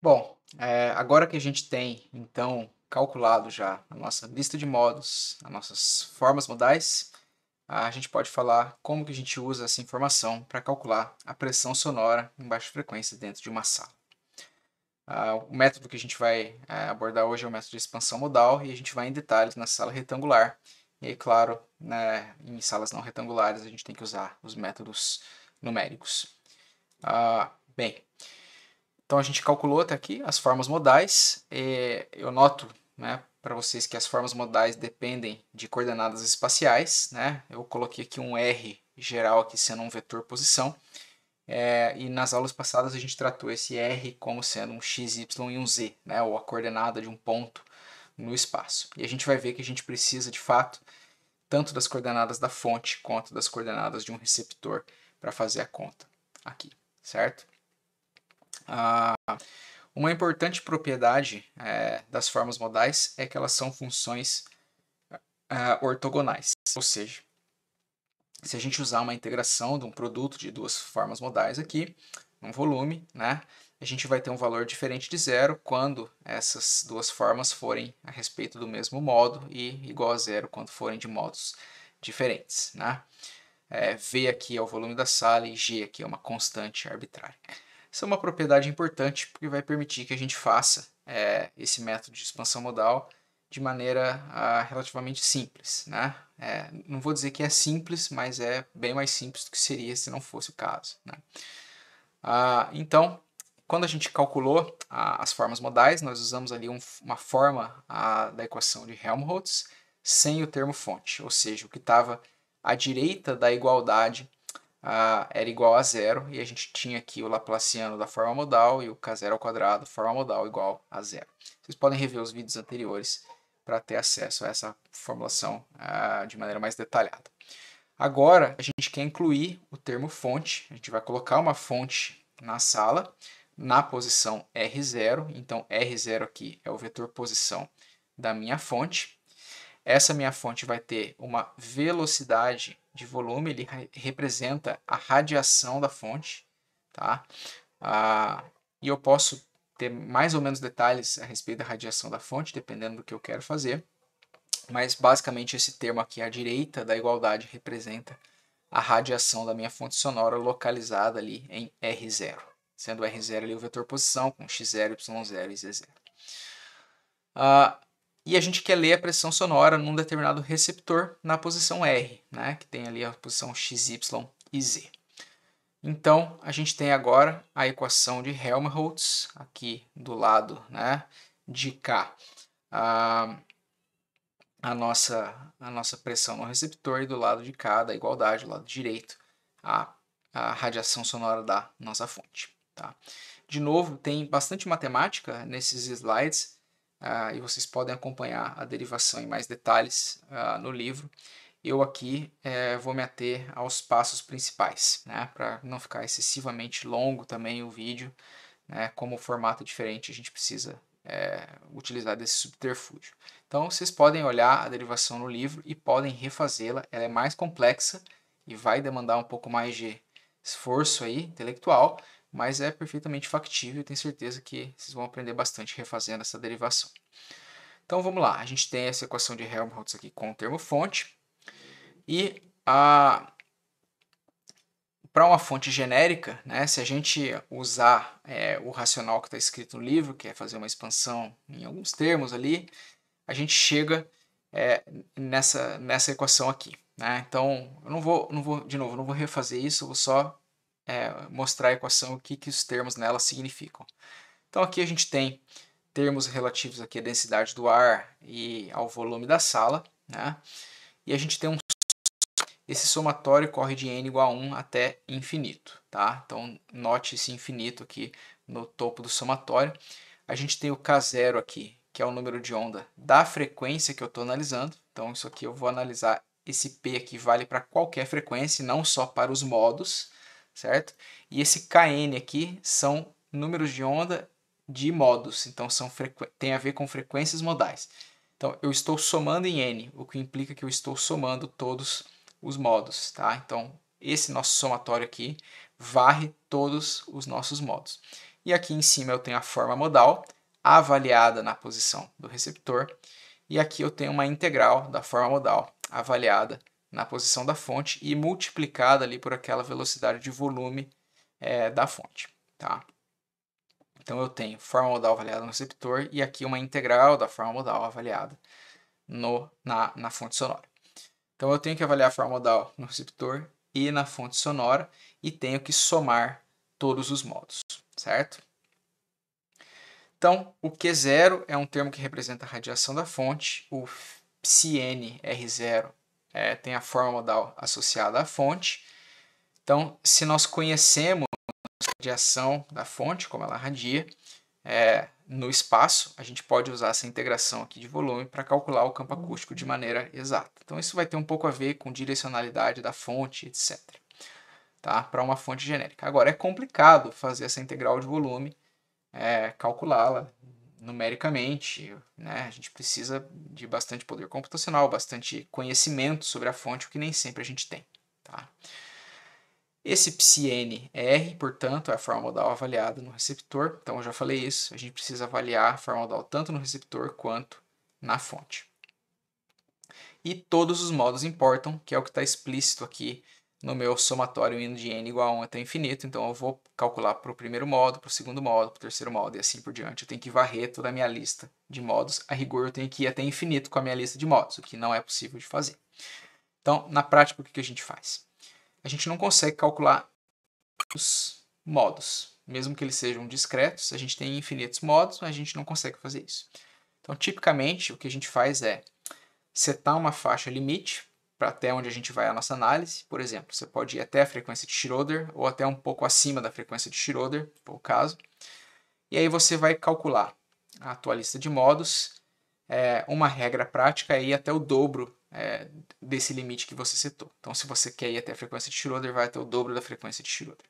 Bom, é, agora que a gente tem, então, calculado já a nossa lista de modos, as nossas formas modais, a gente pode falar como que a gente usa essa informação para calcular a pressão sonora em baixa frequência dentro de uma sala. Uh, o método que a gente vai uh, abordar hoje é o método de expansão modal e a gente vai em detalhes na sala retangular. E aí, claro, né, em salas não retangulares a gente tem que usar os métodos numéricos. Uh, bem, então a gente calculou até aqui as formas modais. É, eu noto né, para vocês que as formas modais dependem de coordenadas espaciais. Né? Eu coloquei aqui um R geral aqui sendo um vetor posição. É, e nas aulas passadas a gente tratou esse R como sendo um x, y e um z, né, ou a coordenada de um ponto no espaço. E a gente vai ver que a gente precisa, de fato, tanto das coordenadas da fonte quanto das coordenadas de um receptor para fazer a conta aqui, certo? Ah, uma importante propriedade é, das formas modais é que elas são funções é, ortogonais, ou seja, se a gente usar uma integração de um produto de duas formas modais aqui, um volume, né, a gente vai ter um valor diferente de zero quando essas duas formas forem a respeito do mesmo modo e igual a zero quando forem de modos diferentes. Né? É, v aqui é o volume da sala e G aqui é uma constante arbitrária. Isso é uma propriedade importante porque vai permitir que a gente faça é, esse método de expansão modal de maneira ah, relativamente simples. Né? É, não vou dizer que é simples, mas é bem mais simples do que seria se não fosse o caso. Né? Ah, então, quando a gente calculou ah, as formas modais, nós usamos ali um, uma forma ah, da equação de Helmholtz sem o termo fonte, ou seja, o que estava à direita da igualdade ah, era igual a zero e a gente tinha aqui o Laplaciano da forma modal e o K0 ao quadrado, forma modal igual a zero. Vocês podem rever os vídeos anteriores para ter acesso a essa formulação de maneira mais detalhada. Agora a gente quer incluir o termo fonte, a gente vai colocar uma fonte na sala na posição R0, então R0 aqui é o vetor posição da minha fonte. Essa minha fonte vai ter uma velocidade de volume, ele re representa a radiação da fonte, tá? Ah, e eu posso ter mais ou menos detalhes a respeito da radiação da fonte, dependendo do que eu quero fazer. Mas basicamente esse termo aqui à direita da igualdade representa a radiação da minha fonte sonora localizada ali em R0, sendo R0 ali o vetor posição com x0, y0 e z0. Uh, e a gente quer ler a pressão sonora num determinado receptor na posição R, né, que tem ali a posição x, y e z. Então, a gente tem agora a equação de Helmholtz aqui do lado né, de cá. A, a, nossa, a nossa pressão no receptor e do lado de cá da igualdade, do lado direito, a, a radiação sonora da nossa fonte. Tá? De novo, tem bastante matemática nesses slides, uh, e vocês podem acompanhar a derivação em mais detalhes uh, no livro. Eu aqui eh, vou me ater aos passos principais, né, para não ficar excessivamente longo também o vídeo. Né, como o formato é diferente, a gente precisa é, utilizar desse subterfúgio. Então, vocês podem olhar a derivação no livro e podem refazê-la. Ela é mais complexa e vai demandar um pouco mais de esforço aí, intelectual, mas é perfeitamente factível e tenho certeza que vocês vão aprender bastante refazendo essa derivação. Então vamos lá, a gente tem essa equação de Helmholtz aqui com o termo fonte e a para uma fonte genérica, né, se a gente usar é, o racional que está escrito no livro, que é fazer uma expansão em alguns termos ali, a gente chega é, nessa, nessa equação aqui. Né? Então, eu não vou, não vou, de novo, não vou refazer isso, vou só é, mostrar a equação o que, que os termos nela significam. Então aqui a gente tem termos relativos aqui à densidade do ar e ao volume da sala, né? E a gente tem um esse somatório corre de n igual a 1 até infinito, tá? Então note esse infinito aqui no topo do somatório. A gente tem o K0 aqui, que é o número de onda da frequência que eu estou analisando. Então isso aqui eu vou analisar esse P aqui vale para qualquer frequência, não só para os modos certo? E esse KN aqui são números de onda de modos, então são tem a ver com frequências modais. Então eu estou somando em N, o que implica que eu estou somando todos os modos, tá? Então esse nosso somatório aqui varre todos os nossos modos. E aqui em cima eu tenho a forma modal avaliada na posição do receptor, e aqui eu tenho uma integral da forma modal avaliada na posição da fonte e multiplicada ali por aquela velocidade de volume é, da fonte. Tá? Então eu tenho forma modal avaliada no receptor e aqui uma integral da forma modal avaliada no, na, na fonte sonora. Então eu tenho que avaliar a forma modal no receptor e na fonte sonora e tenho que somar todos os modos, certo? Então, o Q0 é um termo que representa a radiação da fonte, o Cn R0 é, tem a forma modal associada à fonte. Então, se nós conhecemos a radiação da fonte, como ela radia, é, no espaço, a gente pode usar essa integração aqui de volume para calcular o campo acústico de maneira exata. Então, isso vai ter um pouco a ver com direcionalidade da fonte, etc. Tá? Para uma fonte genérica. Agora, é complicado fazer essa integral de volume, é, calculá-la, numericamente, né? A gente precisa de bastante poder computacional, bastante conhecimento sobre a fonte, o que nem sempre a gente tem, tá? Esse PsiNR, portanto, é a forma modal avaliada no receptor. Então, eu já falei isso. A gente precisa avaliar a forma modal tanto no receptor quanto na fonte. E todos os modos importam, que é o que está explícito aqui no meu somatório de n igual a 1 até infinito, então eu vou calcular para o primeiro modo, para o segundo modo, para o terceiro modo e assim por diante. Eu tenho que varrer toda a minha lista de modos. A rigor, eu tenho que ir até infinito com a minha lista de modos, o que não é possível de fazer. Então, na prática, o que a gente faz? A gente não consegue calcular os modos. Mesmo que eles sejam discretos, a gente tem infinitos modos, mas a gente não consegue fazer isso. Então, tipicamente, o que a gente faz é setar uma faixa limite para até onde a gente vai a nossa análise. Por exemplo, você pode ir até a frequência de Schroeder ou até um pouco acima da frequência de Schroeder, por o caso. E aí você vai calcular a tua lista de modos. É, uma regra prática é ir até o dobro é, desse limite que você setou. Então, se você quer ir até a frequência de Schroeder, vai até o dobro da frequência de Schroeder.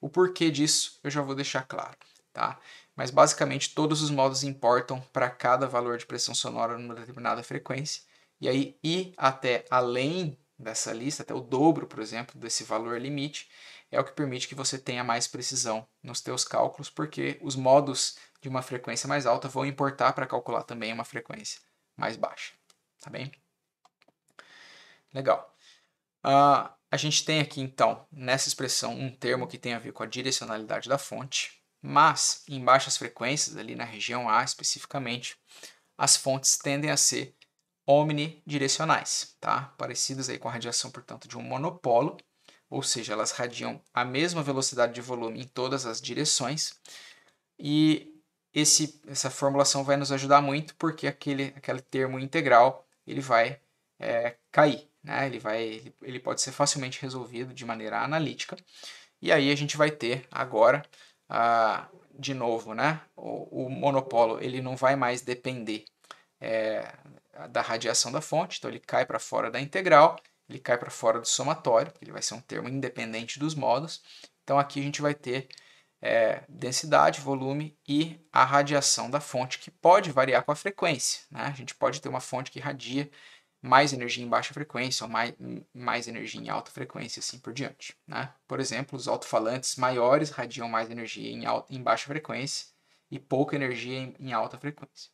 O porquê disso eu já vou deixar claro, tá? Mas basicamente todos os modos importam para cada valor de pressão sonora numa determinada frequência e aí ir até além dessa lista, até o dobro, por exemplo, desse valor limite, é o que permite que você tenha mais precisão nos seus cálculos, porque os modos de uma frequência mais alta vão importar para calcular também uma frequência mais baixa, tá bem? Legal. Uh, a gente tem aqui, então, nessa expressão, um termo que tem a ver com a direcionalidade da fonte, mas em baixas frequências, ali na região A especificamente, as fontes tendem a ser omnidirecionais, tá? Parecidas aí com a radiação, portanto, de um monopolo, ou seja, elas radiam a mesma velocidade de volume em todas as direções. E esse, essa formulação vai nos ajudar muito porque aquele, aquele termo integral ele vai é, cair, né? ele, vai, ele, ele pode ser facilmente resolvido de maneira analítica. E aí a gente vai ter agora, a ah, de novo, né? o, o monopolo ele não vai mais depender é, da radiação da fonte, então ele cai para fora da integral, ele cai para fora do somatório, ele vai ser um termo independente dos modos. Então aqui a gente vai ter é, densidade, volume e a radiação da fonte, que pode variar com a frequência. Né? A gente pode ter uma fonte que radia mais energia em baixa frequência ou mais, mais energia em alta frequência, assim por diante. Né? Por exemplo, os alto-falantes maiores radiam mais energia em, alta, em baixa frequência e pouca energia em, em alta frequência.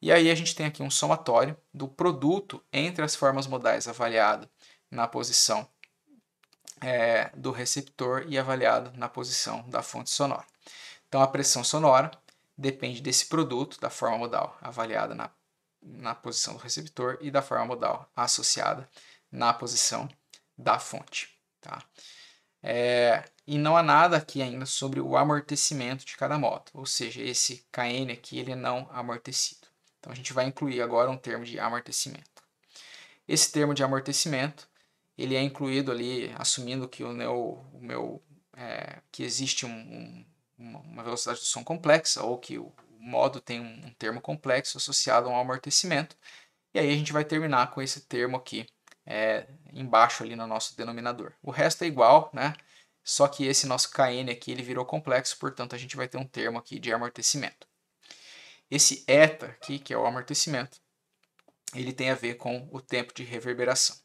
E aí a gente tem aqui um somatório do produto entre as formas modais avaliado na posição é, do receptor e avaliado na posição da fonte sonora. Então a pressão sonora depende desse produto, da forma modal avaliada na, na posição do receptor e da forma modal associada na posição da fonte. Tá? É, e não há nada aqui ainda sobre o amortecimento de cada moto, ou seja, esse KN aqui ele é não amortecido. Então a gente vai incluir agora um termo de amortecimento. Esse termo de amortecimento ele é incluído ali, assumindo que o meu, o meu é, que existe um, um, uma velocidade do som complexa ou que o modo tem um, um termo complexo associado a um amortecimento. E aí a gente vai terminar com esse termo aqui é, embaixo ali no nosso denominador. O resto é igual, né? Só que esse nosso Kn aqui ele virou complexo, portanto a gente vai ter um termo aqui de amortecimento. Esse eta aqui, que é o amortecimento, ele tem a ver com o tempo de reverberação.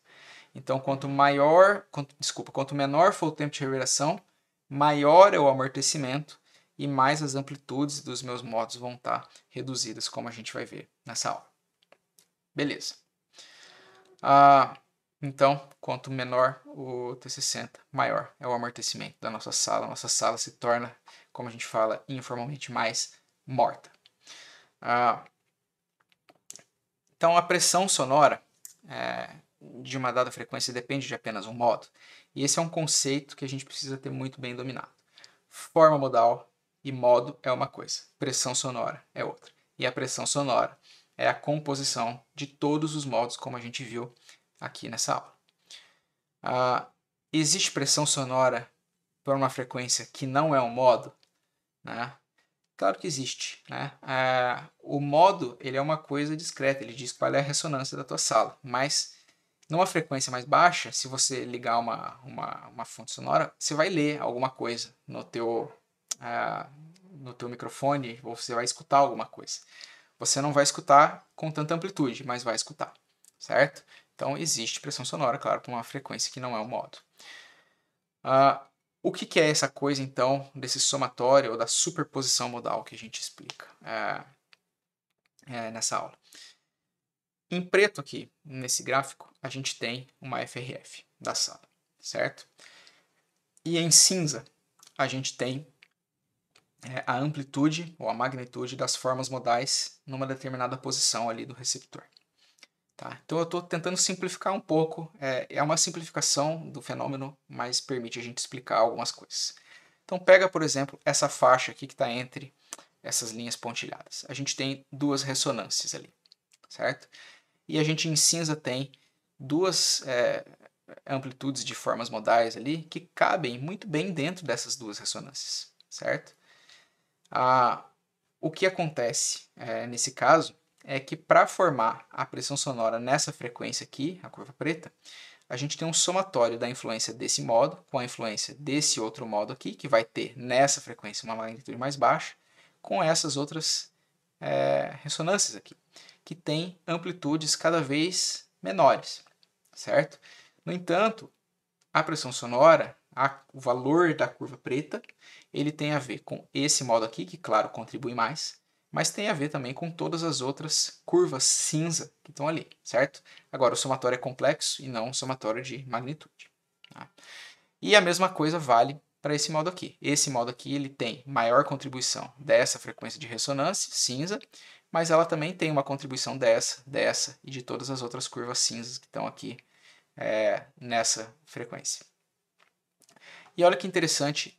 Então, quanto maior, quanto, desculpa, quanto menor for o tempo de reverberação, maior é o amortecimento e mais as amplitudes dos meus modos vão estar reduzidas, como a gente vai ver nessa aula. Beleza. Ah, então, quanto menor o T60, maior é o amortecimento da nossa sala. Nossa sala se torna, como a gente fala informalmente, mais morta. Ah, então, a pressão sonora é, de uma dada frequência depende de apenas um modo. E esse é um conceito que a gente precisa ter muito bem dominado. Forma modal e modo é uma coisa, pressão sonora é outra. E a pressão sonora é a composição de todos os modos, como a gente viu aqui nessa aula. Ah, existe pressão sonora para uma frequência que não é um modo? Né? Claro que existe, né? É, o modo, ele é uma coisa discreta, ele diz qual é a ressonância da tua sala, mas numa frequência mais baixa, se você ligar uma, uma, uma fonte sonora, você vai ler alguma coisa no teu, é, no teu microfone, ou você vai escutar alguma coisa. Você não vai escutar com tanta amplitude, mas vai escutar, certo? Então existe pressão sonora, claro, para uma frequência que não é o modo. Uh, o que, que, é essa coisa, então, desse somatório ou da superposição modal que a gente explica é, é, nessa aula? Em preto aqui, nesse gráfico, a gente tem uma FRF da sala, certo? E em cinza, a gente tem é, a amplitude ou a magnitude das formas modais numa determinada posição ali do receptor. Tá? Então eu estou tentando simplificar um pouco, é, é uma simplificação do fenômeno, mas permite a gente explicar algumas coisas. Então pega, por exemplo, essa faixa aqui que está entre essas linhas pontilhadas. A gente tem duas ressonâncias ali, certo? E a gente em cinza tem duas é, amplitudes de formas modais ali que cabem muito bem dentro dessas duas ressonâncias, certo? Ah, o que acontece é, nesse caso é que para formar a pressão sonora nessa frequência aqui, a curva preta, a gente tem um somatório da influência desse modo com a influência desse outro modo aqui, que vai ter nessa frequência uma magnitude mais baixa, com essas outras é, ressonâncias aqui, que têm amplitudes cada vez menores, certo? No entanto, a pressão sonora, a, o valor da curva preta, ele tem a ver com esse modo aqui, que claro contribui mais, mas tem a ver também com todas as outras curvas cinza que estão ali, certo? Agora, o somatório é complexo e não um somatório de magnitude. Tá? E a mesma coisa vale para esse modo aqui. Esse modo aqui ele tem maior contribuição dessa frequência de ressonância cinza, mas ela também tem uma contribuição dessa, dessa e de todas as outras curvas cinzas que estão aqui é, nessa frequência. E olha que interessante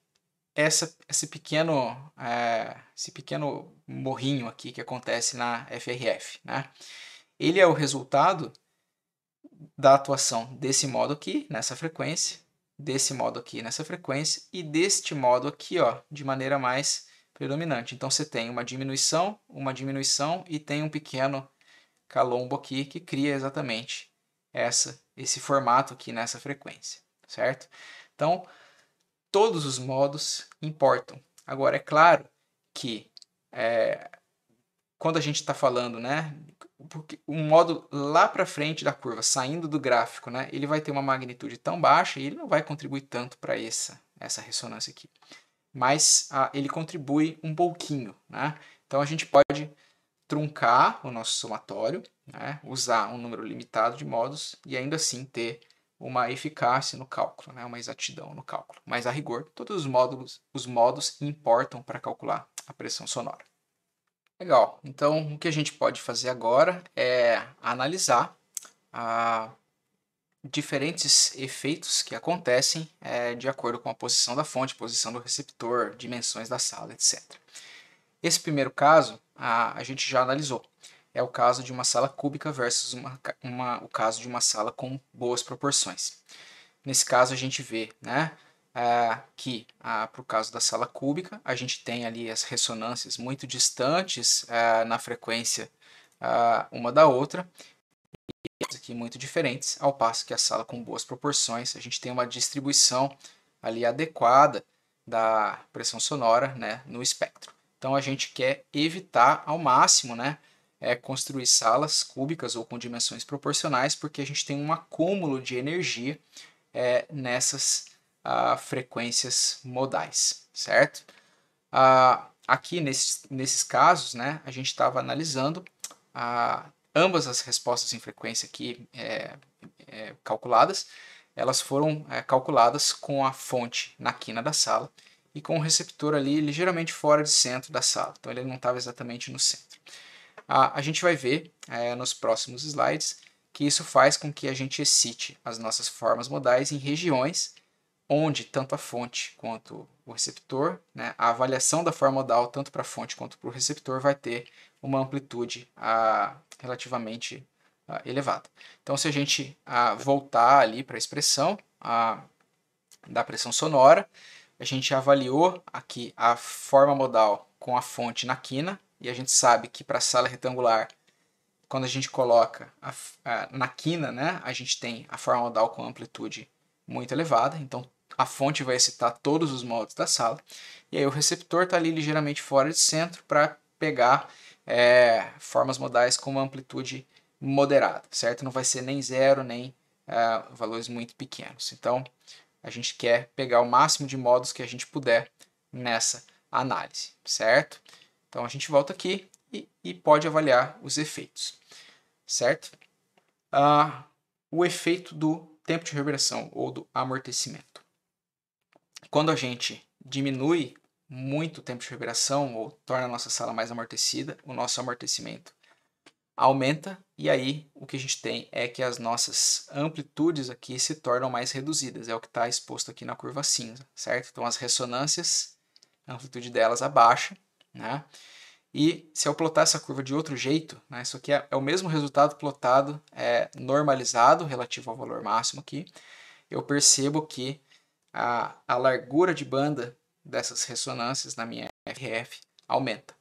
essa, esse pequeno é, esse pequeno morrinho aqui que acontece na FRF, né? Ele é o resultado da atuação desse modo aqui nessa frequência, desse modo aqui nessa frequência e deste modo aqui, ó, de maneira mais predominante. Então você tem uma diminuição, uma diminuição e tem um pequeno calombo aqui que cria exatamente essa esse formato aqui nessa frequência, certo? Então, todos os modos importam. Agora, é claro que é, quando a gente está falando, né? Porque o modo lá para frente da curva, saindo do gráfico, né, ele vai ter uma magnitude tão baixa e ele não vai contribuir tanto para essa, essa ressonância aqui. Mas ele contribui um pouquinho. Né? Então a gente pode truncar o nosso somatório, né, usar um número limitado de modos e ainda assim ter uma eficácia no cálculo, né? uma exatidão no cálculo. Mas a rigor, todos os módulos, os modos importam para calcular a pressão sonora. Legal. Então, o que a gente pode fazer agora é analisar ah, diferentes efeitos que acontecem é, de acordo com a posição da fonte, posição do receptor, dimensões da sala, etc. Esse primeiro caso ah, a gente já analisou é o caso de uma sala cúbica versus uma, uma, o caso de uma sala com boas proporções. Nesse caso, a gente vê né, é, que, ah, para o caso da sala cúbica, a gente tem ali as ressonâncias muito distantes é, na frequência ah, uma da outra, e aqui muito diferentes, ao passo que a sala com boas proporções, a gente tem uma distribuição ali adequada da pressão sonora né, no espectro. Então, a gente quer evitar ao máximo, né? é, construir salas cúbicas ou com dimensões proporcionais, porque a gente tem um acúmulo de energia é, nessas ah, frequências modais, certo? Ah, aqui nesses, nesses casos, né, a gente estava analisando ah, ambas as respostas em frequência aqui é, é, calculadas, elas foram é, calculadas com a fonte na quina da sala e com o receptor ali ligeiramente fora de centro da sala, então ele não estava exatamente no centro a, a gente vai ver é, nos próximos slides que isso faz com que a gente excite as nossas formas modais em regiões onde tanto a fonte quanto o receptor, né, a avaliação da forma modal, tanto para a fonte quanto para o receptor, vai ter uma amplitude a relativamente elevada. Então, se a gente voltar ali para a expressão da pressão sonora, a gente avaliou aqui a forma modal com a fonte na quina, e a gente sabe que para a sala retangular, quando a gente coloca a, a, na quina, né, a gente tem a forma modal com amplitude muito elevada, então a fonte vai excitar todos os modos da sala, e aí o receptor está ali ligeiramente fora de centro para pegar é, formas modais com uma amplitude moderada, certo? Não vai ser nem zero, nem é, valores muito pequenos. Então, a gente quer pegar o máximo de modos que a gente puder nessa análise, certo? Então a gente volta aqui e, e pode avaliar os efeitos, certo? Ah, o efeito do tempo de reverberação ou do amortecimento. Quando a gente diminui muito o tempo de reverberação ou torna a nossa sala mais amortecida, o nosso amortecimento aumenta e aí o que a gente tem é que as nossas amplitudes aqui se tornam mais reduzidas, é o que está exposto aqui na curva cinza, certo? Então as ressonâncias, a amplitude delas abaixa né? E se eu plotar essa curva de outro jeito, né, isso aqui é, é, o mesmo resultado plotado é, normalizado relativo ao valor máximo aqui, eu percebo que a, a largura de banda dessas ressonâncias na minha RF aumenta.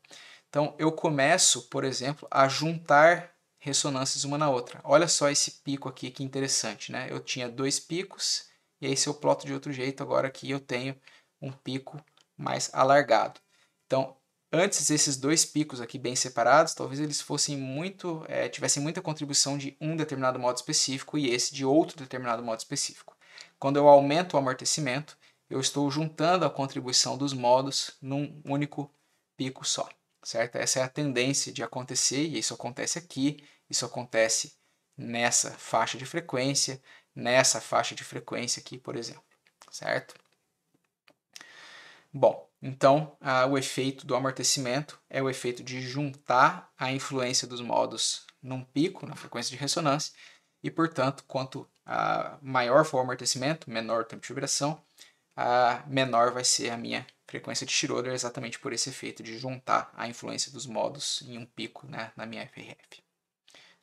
Então eu começo, por exemplo, a juntar ressonâncias uma na outra. Olha só esse pico aqui que interessante, né? Eu tinha dois picos e aí se eu ploto de outro jeito, agora aqui eu tenho um pico mais alargado. Então Antes esses dois picos aqui bem separados, talvez eles fossem muito, é, tivessem muita contribuição de um determinado modo específico e esse de outro determinado modo específico. Quando eu aumento o amortecimento, eu estou juntando a contribuição dos modos num único pico só, certo? Essa é a tendência de acontecer e isso acontece aqui, isso acontece nessa faixa de frequência, nessa faixa de frequência aqui, por exemplo, certo? Bom, então, o efeito do amortecimento é o efeito de juntar a influência dos modos num pico, na frequência de ressonância, e, portanto, quanto maior for o amortecimento, menor o tempo de vibração, a menor vai ser a minha frequência de Schroeder, exatamente por esse efeito de juntar a influência dos modos em um pico né, na minha FRF.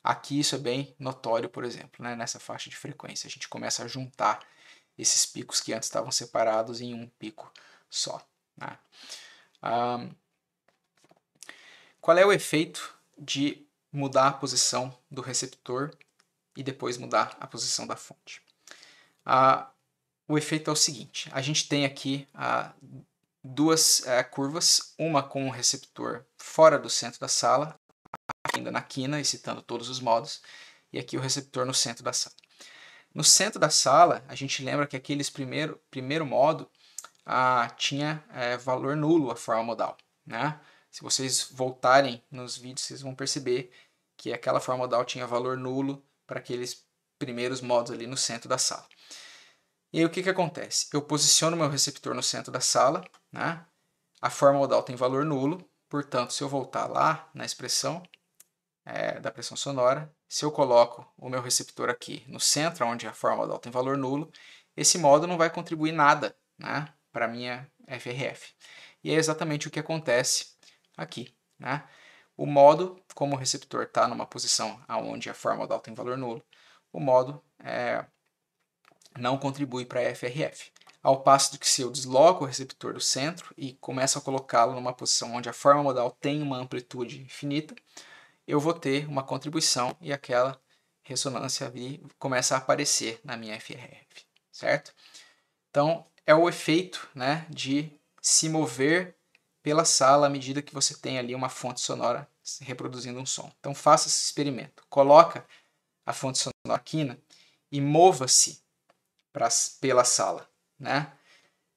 Aqui isso é bem notório, por exemplo, né, nessa faixa de frequência. A gente começa a juntar esses picos que antes estavam separados em um pico só. Né? qual é o efeito de mudar a posição do receptor e depois mudar a posição da fonte? Ah, o efeito é o seguinte: a gente tem aqui ah, duas eh, curvas, uma com o receptor fora do centro da sala, ainda na quina, excitando todos os modos, e aqui o receptor no centro da sala. No centro da sala, a gente lembra que aquele primeiro, primeiro modo tinha é, valor nulo a forma modal. Né? Se vocês voltarem nos vídeos, vocês vão perceber que aquela forma modal tinha valor nulo para aqueles primeiros modos ali no centro da sala. E aí o que, que acontece? Eu posiciono meu receptor no centro da sala, né? a forma modal tem valor nulo, portanto, se eu voltar lá na expressão é, da pressão sonora, se eu coloco o meu receptor aqui no centro, onde a forma modal tem valor nulo, esse modo não vai contribuir nada né? para minha é FRF. E é exatamente o que acontece aqui. Né? O modo, como o receptor está numa posição onde a forma tem valor nulo, o modo é, não contribui para a FRF. Ao passo que se eu desloco o receptor do centro e começo a colocá-lo numa posição onde a forma modal tem uma amplitude infinita, eu vou ter uma contribuição e aquela ressonância ali começa a aparecer na minha FRF, certo? Então, é o efeito né, de se mover pela sala à medida que você tem ali uma fonte sonora reproduzindo um som. Então, faça esse experimento. Coloca a fonte sonora aqui e mova-se pela sala. Né?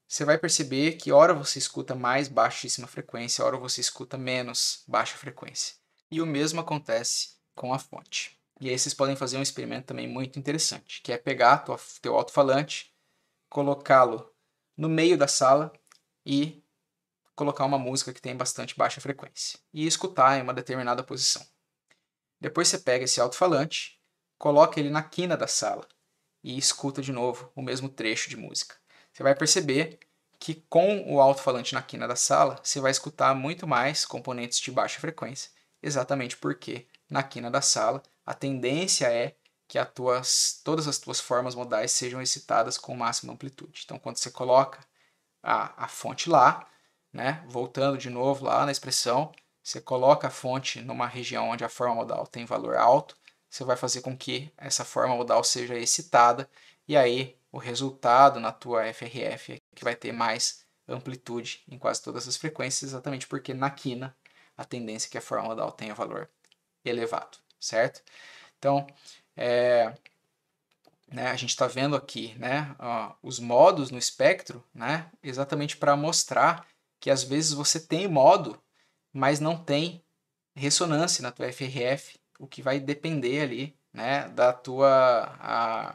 Você vai perceber que hora você escuta mais baixíssima frequência, hora você escuta menos baixa frequência. E o mesmo acontece com a fonte. E aí vocês podem fazer um experimento também muito interessante, que é pegar o teu alto-falante, colocá-lo no meio da sala e colocar uma música que tem bastante baixa frequência e escutar em uma determinada posição. Depois você pega esse alto-falante, coloca ele na quina da sala e escuta de novo o mesmo trecho de música. Você vai perceber que com o alto-falante na quina da sala, você vai escutar muito mais componentes de baixa frequência, exatamente porque na quina da sala a tendência é que as todas as tuas formas modais sejam excitadas com máxima amplitude. Então, quando você coloca a, a fonte lá, né, voltando de novo lá na expressão, você coloca a fonte numa região onde a forma modal tem valor alto, você vai fazer com que essa forma modal seja excitada, e aí o resultado na tua FRF é que vai ter mais amplitude em quase todas as frequências, exatamente porque na quina a tendência é que a forma modal tenha valor elevado, certo? Então, é, né, a gente está vendo aqui né, ó, os modos no espectro, né, exatamente para mostrar que às vezes você tem modo, mas não tem ressonância na tua FRF, o que vai depender ali né, da, tua, a,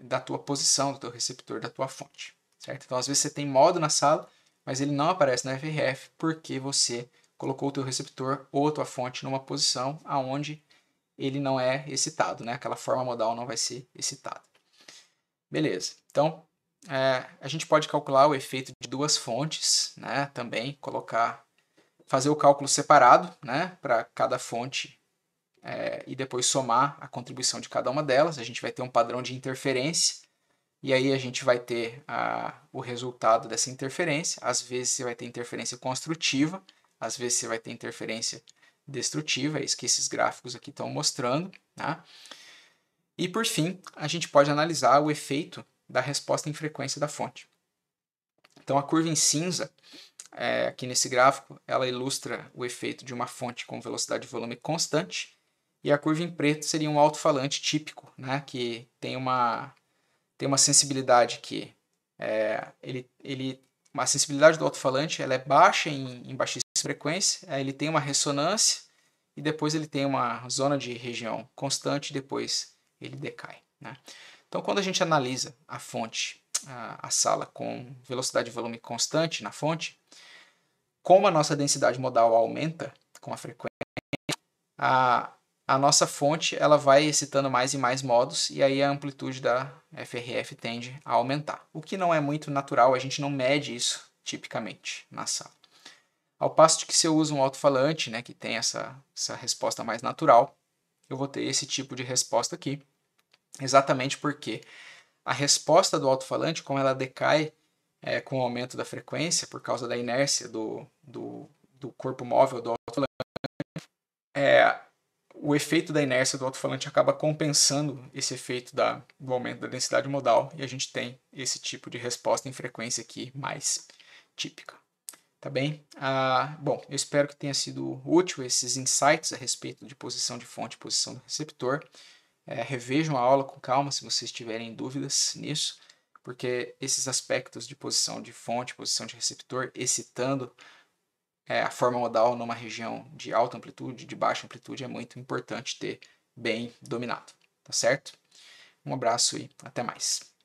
da tua posição, do teu receptor, da tua fonte. Certo? Então, às vezes você tem modo na sala, mas ele não aparece na FRF porque você colocou o teu receptor ou a tua fonte numa posição aonde ele não é excitado, né? Aquela forma modal não vai ser excitada. Beleza. Então, é, a gente pode calcular o efeito de duas fontes, né? Também colocar, fazer o cálculo separado, né? Para cada fonte é, e depois somar a contribuição de cada uma delas. A gente vai ter um padrão de interferência e aí a gente vai ter a, o resultado dessa interferência. Às vezes você vai ter interferência construtiva, às vezes você vai ter interferência destrutiva, é isso que esses gráficos aqui estão mostrando. Tá? E por fim, a gente pode analisar o efeito da resposta em frequência da fonte. Então a curva em cinza, é, aqui nesse gráfico, ela ilustra o efeito de uma fonte com velocidade e volume constante, e a curva em preto seria um alto-falante típico, né, que tem uma, tem uma sensibilidade que é, ele, ele a sensibilidade do alto-falante ela é baixa em, em baixíssima frequência, aí ele tem uma ressonância e depois ele tem uma zona de região constante e depois ele decai. Né? Então, quando a gente analisa a fonte, a, a sala com velocidade e volume constante na fonte, como a nossa densidade modal aumenta com a frequência, a, a nossa fonte ela vai excitando mais e mais modos e aí a amplitude da FRF tende a aumentar. O que não é muito natural, a gente não mede isso tipicamente na sala. Ao passo de que se eu uso um alto-falante, né, que tem essa, essa resposta mais natural, eu vou ter esse tipo de resposta aqui, exatamente porque a resposta do alto-falante, como ela decai é, com o aumento da frequência, por causa da inércia do, do, do corpo móvel do alto-falante, é, o efeito da inércia do alto-falante acaba compensando esse efeito da, do aumento da densidade modal e a gente tem esse tipo de resposta em frequência aqui mais típica. Tá bem? Ah, bom, eu espero que tenha sido útil esses insights a respeito de posição de fonte e posição do receptor. É, revejam a aula com calma se vocês tiverem dúvidas nisso, porque esses aspectos de posição de fonte, posição de receptor, excitando é, a forma modal numa região de alta amplitude, de baixa amplitude, é muito importante ter bem dominado, tá certo? Um abraço e até mais.